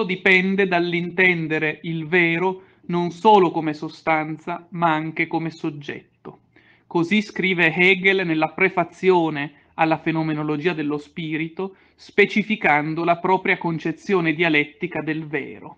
tutto dipende dall'intendere il vero non solo come sostanza, ma anche come soggetto. Così scrive Hegel nella prefazione alla fenomenologia dello spirito, specificando la propria concezione dialettica del vero.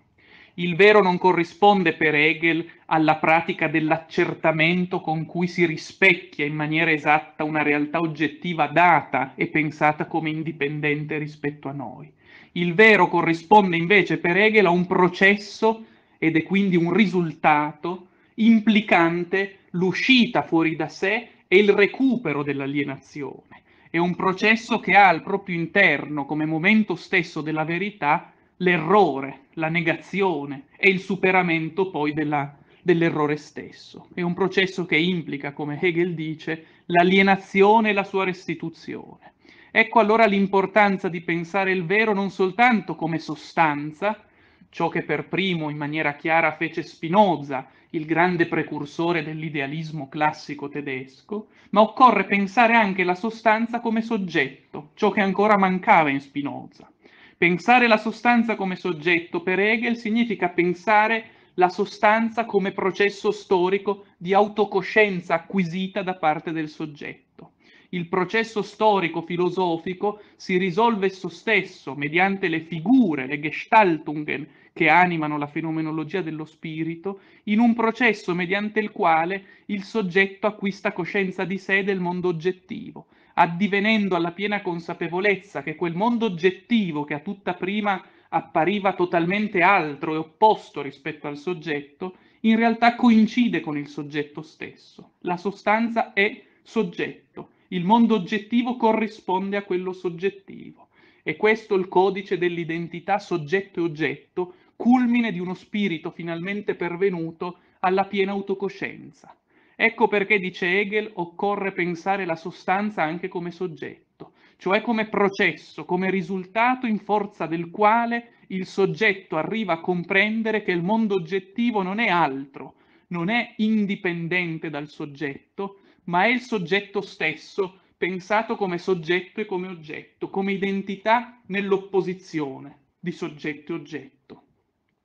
Il vero non corrisponde per Hegel alla pratica dell'accertamento con cui si rispecchia in maniera esatta una realtà oggettiva data e pensata come indipendente rispetto a noi il vero corrisponde invece per Hegel a un processo ed è quindi un risultato implicante l'uscita fuori da sé e il recupero dell'alienazione. È un processo che ha al proprio interno, come momento stesso della verità, l'errore, la negazione e il superamento poi della, dell'errore stesso. È un processo che implica, come Hegel dice, l'alienazione e la sua restituzione. Ecco allora l'importanza di pensare il vero non soltanto come sostanza, ciò che per primo in maniera chiara fece Spinoza, il grande precursore dell'idealismo classico tedesco, ma occorre pensare anche la sostanza come soggetto, ciò che ancora mancava in Spinoza. Pensare la sostanza come soggetto per Hegel significa pensare la sostanza come processo storico di autocoscienza acquisita da parte del soggetto il processo storico-filosofico si risolve esso stesso mediante le figure, le gestaltungen, che animano la fenomenologia dello spirito, in un processo mediante il quale il soggetto acquista coscienza di sé del mondo oggettivo, addivenendo alla piena consapevolezza che quel mondo oggettivo che a tutta prima appariva totalmente altro e opposto rispetto al soggetto, in realtà coincide con il soggetto stesso. La sostanza è soggetto il mondo oggettivo corrisponde a quello soggettivo. E questo è il codice dell'identità soggetto e oggetto, culmine di uno spirito finalmente pervenuto alla piena autocoscienza. Ecco perché, dice Hegel, occorre pensare la sostanza anche come soggetto, cioè come processo, come risultato in forza del quale il soggetto arriva a comprendere che il mondo oggettivo non è altro, non è indipendente dal soggetto, ma è il soggetto stesso pensato come soggetto e come oggetto, come identità nell'opposizione di soggetto e oggetto.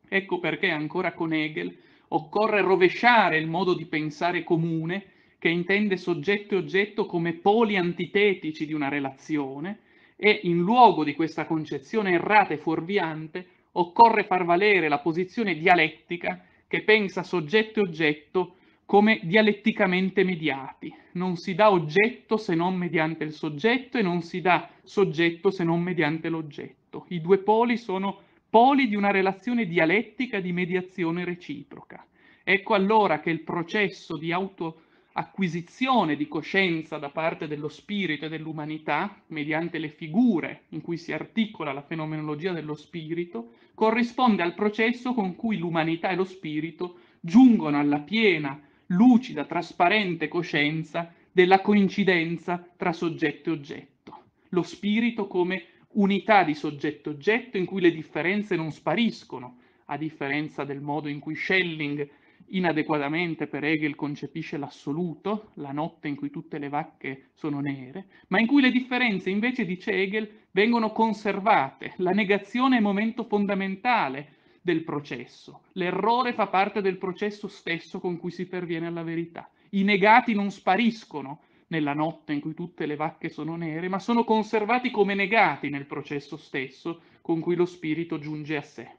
Ecco perché ancora con Hegel occorre rovesciare il modo di pensare comune che intende soggetto e oggetto come poli antitetici di una relazione e in luogo di questa concezione errata e fuorviante occorre far valere la posizione dialettica che pensa soggetto e oggetto come dialetticamente mediati. Non si dà oggetto se non mediante il soggetto e non si dà soggetto se non mediante l'oggetto. I due poli sono poli di una relazione dialettica di mediazione reciproca. Ecco allora che il processo di autoacquisizione di coscienza da parte dello spirito e dell'umanità, mediante le figure in cui si articola la fenomenologia dello spirito, corrisponde al processo con cui l'umanità e lo spirito giungono alla piena lucida, trasparente coscienza della coincidenza tra soggetto e oggetto. Lo spirito come unità di soggetto-oggetto in cui le differenze non spariscono, a differenza del modo in cui Schelling inadeguatamente per Hegel concepisce l'assoluto, la notte in cui tutte le vacche sono nere, ma in cui le differenze invece, dice Hegel, vengono conservate. La negazione è momento fondamentale del processo. L'errore fa parte del processo stesso con cui si perviene alla verità. I negati non spariscono nella notte in cui tutte le vacche sono nere, ma sono conservati come negati nel processo stesso con cui lo spirito giunge a sé.